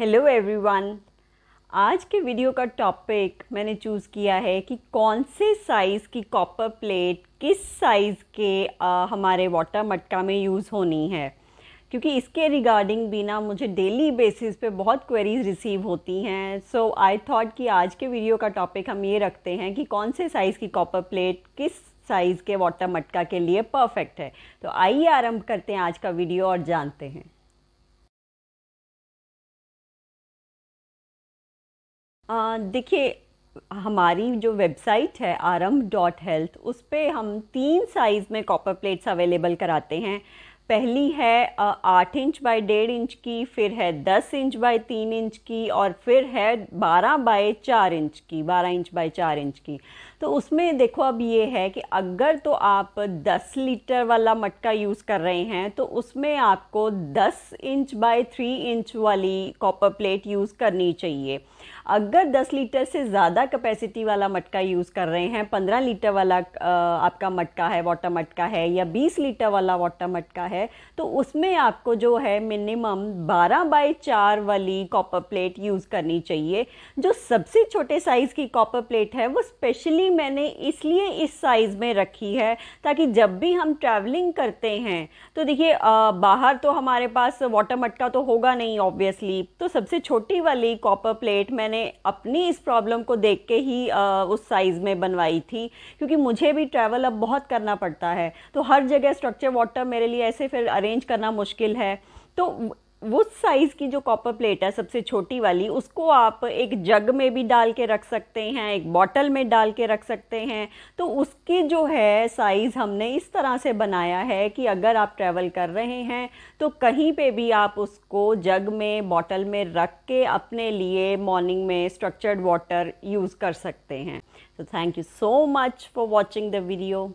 hello everyone आज के video का टॉपिक मैंने चूज़ किया है कि कौन से साइज़ की कॉपर प्लेट किस साइज़ के आ, हमारे वाटर मटका में यूज़ होनी है क्योंकि इसके रिगार्डिंग भी ना मुझे डेली बेसिस पे बहुत क्वेरीज रिसीव होती हैं सो आई थॉट कि आज के वीडियो का टॉपिक हम ये रखते हैं कि कौन से साइज़ की कॉपर प्लेट किस साइज़ के वाटर मटका के लिए परफेक्ट है तो आइए आरंभ करते हैं आज का वीडियो और जानते हैं देखिए हमारी जो वेबसाइट है आरम डॉट हेल्थ उस पर हम तीन साइज़ में कॉपर प्लेट्स अवेलेबल कराते हैं पहली है आठ इंच बाय डेढ़ इंच की फिर है दस इंच बाय तीन इंच की और फिर है बारह बाय चार इंच की बारह इंच बाय चार इंच की तो उसमें देखो अब ये है कि अगर तो आप दस लीटर वाला मटका यूज़ कर रहे हैं तो उसमें आपको दस इंच बाय थ्री इंच वाली कॉपर प्लेट यूज़ करनी चाहिए अगर 10 लीटर से ज़्यादा कैपेसिटी वाला मटका यूज़ कर रहे हैं 15 लीटर वाला आपका मटका है वाटर मटका है या 20 लीटर वाला वाटर मटका है है तो उसमें आपको जो है मिनिमम 12 बाई चार वाली कॉपर प्लेट यूज़ करनी चाहिए जो सबसे छोटे साइज़ की कॉपर प्लेट है वो स्पेशली मैंने इसलिए इस साइज़ में रखी है ताकि जब भी हम ट्रैवलिंग करते हैं तो देखिए बाहर तो हमारे पास वाटर मटका तो होगा नहीं ऑब्वियसली तो सबसे छोटी वाली कॉपर प्लेट मैंने अपनी इस प्रॉब्लम को देख के ही आ, उस साइज़ में बनवाई थी क्योंकि मुझे भी ट्रैवल अब बहुत करना पड़ता है तो हर जगह स्ट्रक्चर वाटर मेरे लिए ऐसे फिर अरेंज करना मुश्किल है तो उस साइज़ की जो कॉपर प्लेट है सबसे छोटी वाली उसको आप एक जग में भी डाल के रख सकते हैं एक बॉटल में डाल के रख सकते हैं तो उसकी जो है साइज़ हमने इस तरह से बनाया है कि अगर आप ट्रैवल कर रहे हैं तो कहीं पे भी आप उसको जग में बॉटल में रख के अपने लिए मॉर्निंग में स्ट्रक्चर्ड वाटर यूज़ कर सकते हैं तो thank you so much for watching the video